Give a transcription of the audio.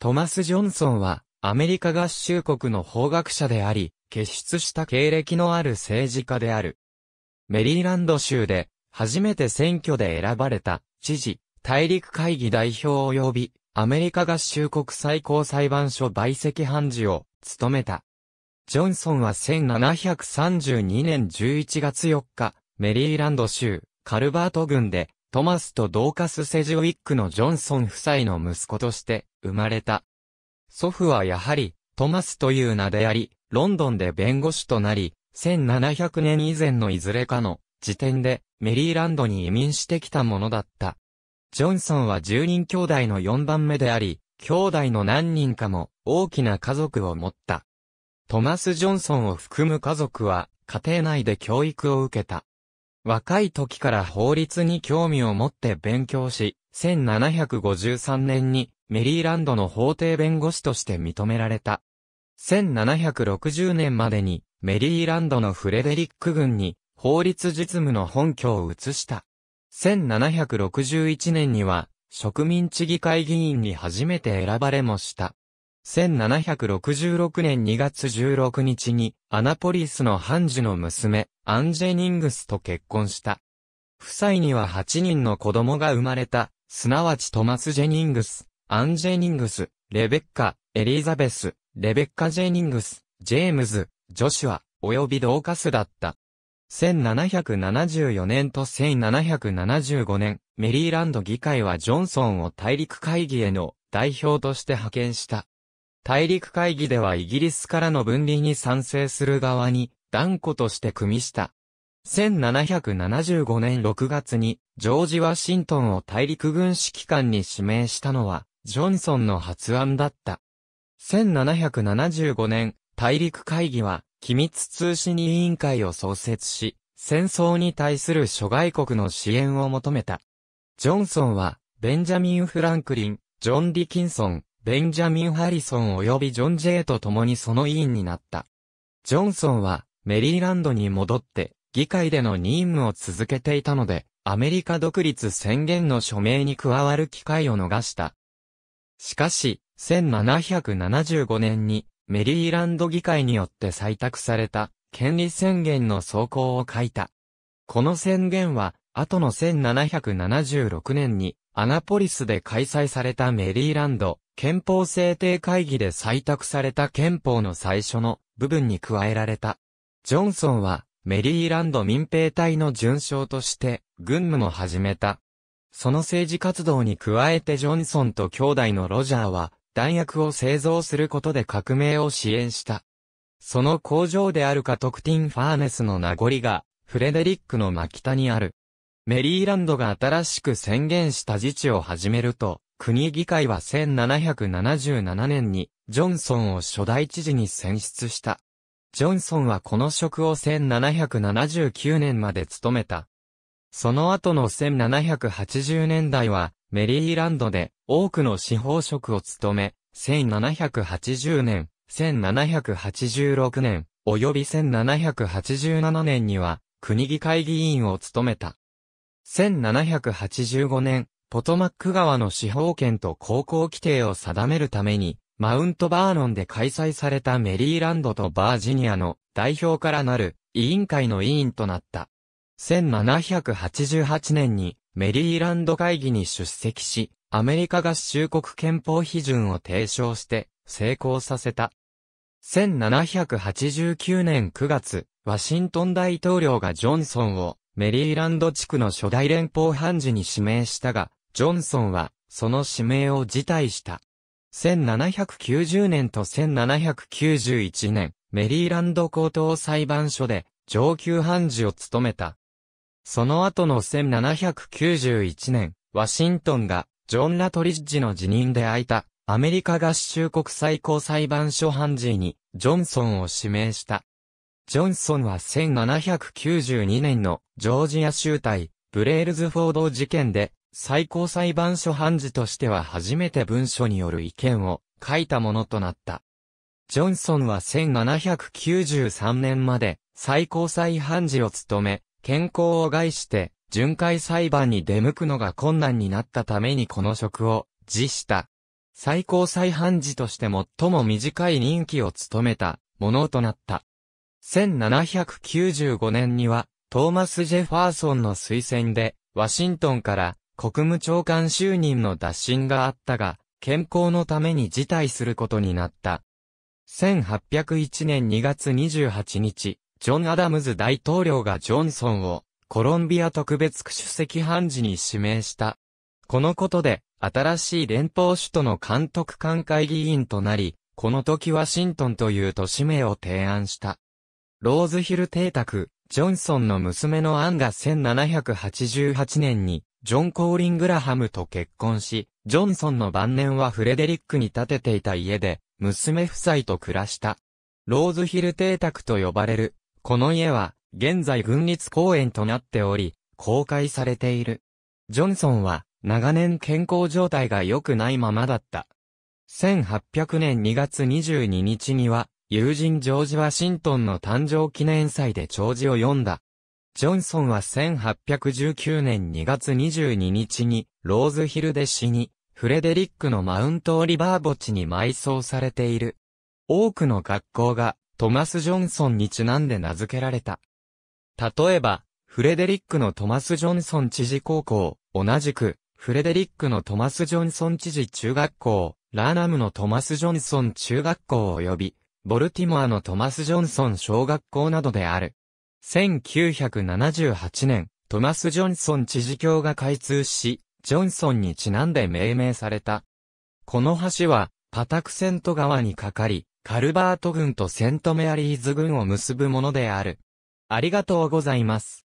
トマス・ジョンソンは、アメリカ合衆国の法学者であり、傑出した経歴のある政治家である。メリーランド州で、初めて選挙で選ばれた、知事、大陸会議代表及び、アメリカ合衆国最高裁判所売席判事を、務めた。ジョンソンは1732年11月4日、メリーランド州、カルバート郡で、トマスとドーカス・セジウィックのジョンソン夫妻の息子として生まれた。祖父はやはりトマスという名であり、ロンドンで弁護士となり、1700年以前のいずれかの時点でメリーランドに移民してきたものだった。ジョンソンは10人兄弟の4番目であり、兄弟の何人かも大きな家族を持った。トマス・ジョンソンを含む家族は家庭内で教育を受けた。若い時から法律に興味を持って勉強し、1753年にメリーランドの法廷弁護士として認められた。1760年までにメリーランドのフレデリック軍に法律実務の本拠を移した。1761年には植民地議会議員に初めて選ばれもした。1766年2月16日に、アナポリスのハンジの娘、アンジェニングスと結婚した。夫妻には8人の子供が生まれた、すなわちトマス・ジェニングス、アンジェニングス、レベッカ、エリザベス、レベッカ・ジェニングス、ジェームズ、ジョシュア、及びドーカスだった。1774年と1775年、メリーランド議会はジョンソンを大陸会議への代表として派遣した。大陸会議ではイギリスからの分離に賛成する側に断固として組みした。1775年6月にジョージ・ワシントンを大陸軍指揮官に指名したのはジョンソンの発案だった。1775年大陸会議は機密通信委員会を創設し、戦争に対する諸外国の支援を求めた。ジョンソンは、ベンジャミン・フランクリン、ジョン・ディキンソン、ベンジャミン・ハリソン及びジョン・ジェイと共にその委員になった。ジョンソンは、メリーランドに戻って、議会での任務を続けていたので、アメリカ独立宣言の署名に加わる機会を逃した。しかし、1775年に、メリーランド議会によって採択された、権利宣言の草稿を書いた。この宣言は、後の1776年に、アナポリスで開催されたメリーランド憲法制定会議で採択された憲法の最初の部分に加えられた。ジョンソンは、メリーランド民兵隊の準将として、軍務も始めた。その政治活動に加えてジョンソンと兄弟のロジャーは、弾薬を製造することで革命を支援した。その工場であるカトクティンファーネスの名残が、フレデリックの真北にある。メリーランドが新しく宣言した自治を始めると、国議会は1777年に、ジョンソンを初代知事に選出した。ジョンソンはこの職を1779年まで務めた。その後の1780年代は、メリーランドで多くの司法職を務め、1780年、1786年、及び1787年には、国議会議員を務めた。1785年、ポトマック川の司法権と航行規定を定めるために、マウントバーノンで開催されたメリーランドとバージニアの代表からなる委員会の委員となった。1788年にメリーランド会議に出席し、アメリカ合衆国憲法批准を提唱して成功させた。1789年9月、ワシントン大統領がジョンソンをメリーランド地区の初代連邦判事に指名したが、ジョンソンは、その指名を辞退した。1790年と1791年、メリーランド高等裁判所で上級判事を務めた。その後の1791年、ワシントンがジョン・ラトリッジの辞任で空いたアメリカ合衆国最高裁判所判事にジョンソンを指名した。ジョンソンは1792年のジョージア州対ブレールズフォード事件で最高裁判所判事としては初めて文書による意見を書いたものとなった。ジョンソンは1793年まで最高裁判事を務め、健康を害して巡回裁判に出向くのが困難になったためにこの職を辞した。最高裁判事として最も短い任期を務めたものとなった。1795年には、トーマス・ジェファーソンの推薦で、ワシントンから国務長官就任の打診があったが、健康のために辞退することになった。1801年2月28日、ジョン・アダムズ大統領がジョンソンをコロンビア特別区主席判事に指名した。このことで、新しい連邦首都の監督官会議員となり、この時ワシントンという都市名を提案した。ローズヒル邸宅、ジョンソンの娘のアンが1788年に、ジョン・コーリン・グラハムと結婚し、ジョンソンの晩年はフレデリックに建てていた家で、娘夫妻と暮らした。ローズヒル邸宅と呼ばれる、この家は、現在軍立公園となっており、公開されている。ジョンソンは、長年健康状態が良くないままだった。1800年2月22日には、友人ジョージ・ワシントンの誕生記念祭で弔辞を読んだ。ジョンソンは1819年2月22日にローズヒルで死に、フレデリックのマウント・オリバー墓地に埋葬されている。多くの学校がトマス・ジョンソンにちなんで名付けられた。例えば、フレデリックのトマス・ジョンソン知事高校、同じく、フレデリックのトマス・ジョンソン知事中学校、ラーナムのトマス・ジョンソン中学校及び、ボルティモアのトマス・ジョンソン小学校などである。1978年、トマス・ジョンソン知事橋が開通し、ジョンソンにちなんで命名された。この橋は、パタクセント川にかかり、カルバート郡とセントメアリーズ郡を結ぶものである。ありがとうございます。